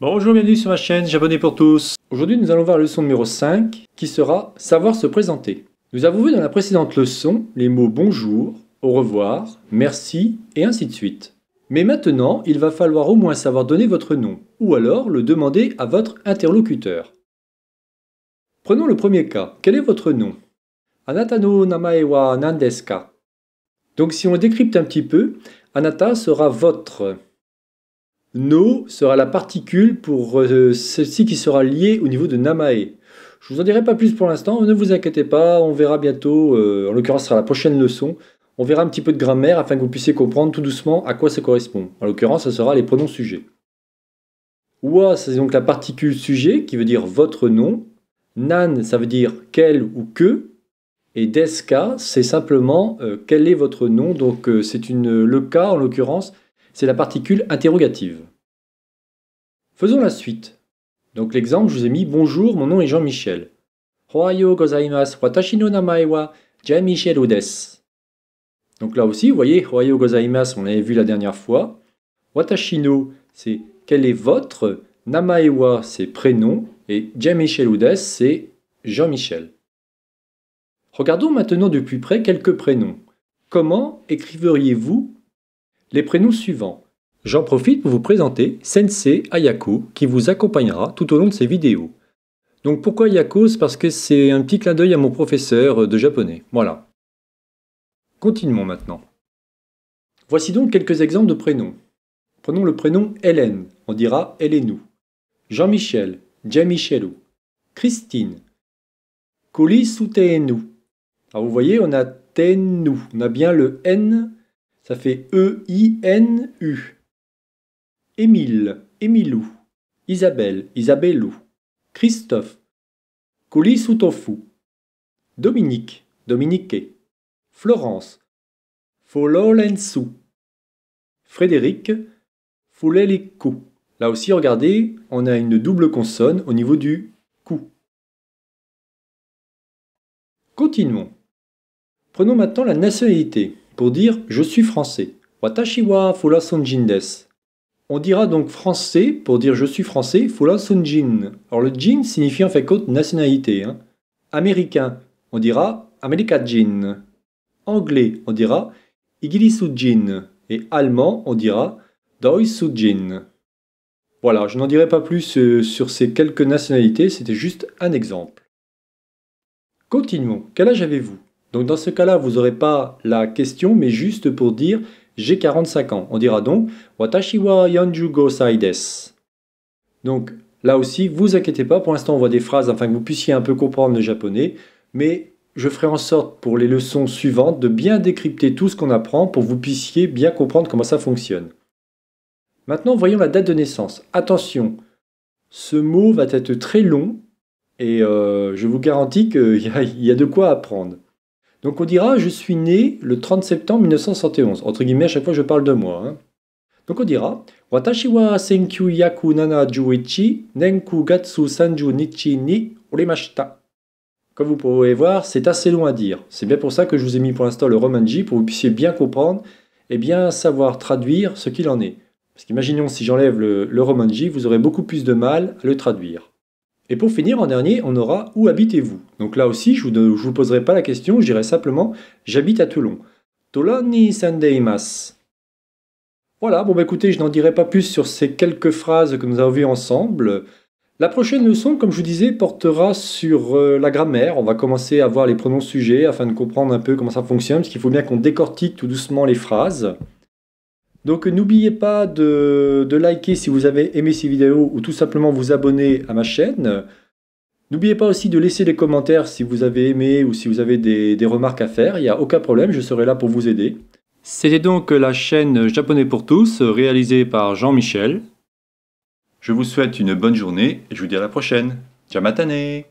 Bonjour, bienvenue sur ma chaîne, j'abonnez pour tous. Aujourd'hui, nous allons voir la leçon numéro 5 qui sera Savoir se présenter. Nous avons vu dans la précédente leçon les mots bonjour, au revoir, merci et ainsi de suite. Mais maintenant, il va falloir au moins savoir donner votre nom ou alors le demander à votre interlocuteur. Prenons le premier cas. Quel est votre nom Anata no namae wa nandeska. Donc si on décrypte un petit peu, Anata sera votre. No sera la particule pour euh, celle-ci qui sera liée au niveau de Namae. Je vous en dirai pas plus pour l'instant, ne vous inquiétez pas, on verra bientôt, euh, en l'occurrence sera la prochaine leçon, on verra un petit peu de grammaire afin que vous puissiez comprendre tout doucement à quoi ça correspond. En l'occurrence, ce sera les pronoms sujets. Wa, c'est donc la particule sujet qui veut dire votre nom. Nan, ça veut dire quel ou que. Et deska, c'est simplement euh, quel est votre nom. Donc c'est le cas en l'occurrence c'est la particule interrogative. Faisons la suite. Donc l'exemple, je vous ai mis Bonjour, mon nom est Jean-Michel. Ohayou gozaimasu, watashi no namae wa Jean-Michel Odes. Donc là aussi, vous voyez, Ohayou gozaimasu, on l'avait vu la dernière fois. Watashi no, c'est quel est votre, namae wa, c'est prénom, et Jean-Michel Odes, c'est Jean-Michel. Regardons maintenant de plus près quelques prénoms. Comment écriveriez-vous les prénoms suivants. J'en profite pour vous présenter Sensei Ayako qui vous accompagnera tout au long de ces vidéos. Donc pourquoi Ayako parce que c'est un petit clin d'œil à mon professeur de japonais. Voilà. Continuons maintenant. Voici donc quelques exemples de prénoms. Prenons le prénom Hélène, on dira Hélénou. Jean-Michel, Jamichelou. Christine, Kolisu Tenu. Alors vous voyez, on a Tenu. on a bien le N ça fait E-I-N-U. Émile, Émilou. Isabelle, Isabellou. Christophe, Coulis ou Tofu. Dominique, Dominique. Florence, Fololensou. Frédéric, Foulelikou. Là aussi, regardez, on a une double consonne au niveau du cou. Continuons. Prenons maintenant la nationalité pour dire je suis français. Watashi wa On dira donc français pour dire je suis français, furasonjin. Alors le jin signifie en fait côte nationalité. Hein. Américain, on dira amerikajin. Anglais, on dira igilisujin. Et allemand, on dira doisujin. Voilà, je n'en dirai pas plus euh, sur ces quelques nationalités, c'était juste un exemple. Continuons. Quel âge avez-vous donc dans ce cas-là, vous n'aurez pas la question, mais juste pour dire j'ai 45 ans. On dira donc Watashi wa yonjugo sai Donc là aussi, vous inquiétez pas, pour l'instant on voit des phrases afin que vous puissiez un peu comprendre le japonais, mais je ferai en sorte pour les leçons suivantes de bien décrypter tout ce qu'on apprend pour que vous puissiez bien comprendre comment ça fonctionne. Maintenant, voyons la date de naissance. Attention, ce mot va être très long et euh, je vous garantis qu'il y a de quoi apprendre. Donc on dira je suis né le 30 septembre 1971. Entre guillemets, à chaque fois je parle de moi. Hein. Donc on dira Watashi senkyu yaku nana juichi nenku gatsu sanju nichi ni urimashita. Comme vous pouvez voir, c'est assez long à dire. C'est bien pour ça que je vous ai mis pour l'instant le romanji pour que vous puissiez bien comprendre et bien savoir traduire ce qu'il en est. Parce qu'imaginons si j'enlève le, le romanji, vous aurez beaucoup plus de mal à le traduire. Et pour finir, en dernier, on aura où habitez-vous Donc là aussi, je ne vous, poserai pas la question, je dirai simplement j'habite à Toulon. Tolani sandeimas. Voilà, bon bah écoutez, je n'en dirai pas plus sur ces quelques phrases que nous avons vues ensemble. La prochaine leçon, comme je vous disais, portera sur euh, la grammaire. On va commencer à voir les pronoms sujets afin de comprendre un peu comment ça fonctionne, parce qu'il faut bien qu'on décortique tout doucement les phrases. Donc n'oubliez pas de, liker si vous avez aimé ces vidéos ou tout simplement vous abonner à ma chaîne. N'oubliez pas aussi de laisser des commentaires si vous avez aimé ou si vous avez des, des remarques à faire. Il n'y a aucun problème, je serai là pour vous aider. C'était donc la chaîne Japonais pour tous, réalisée par Jean-Michel. Je vous souhaite une bonne journée et je vous dis à la prochaine. Ciao matane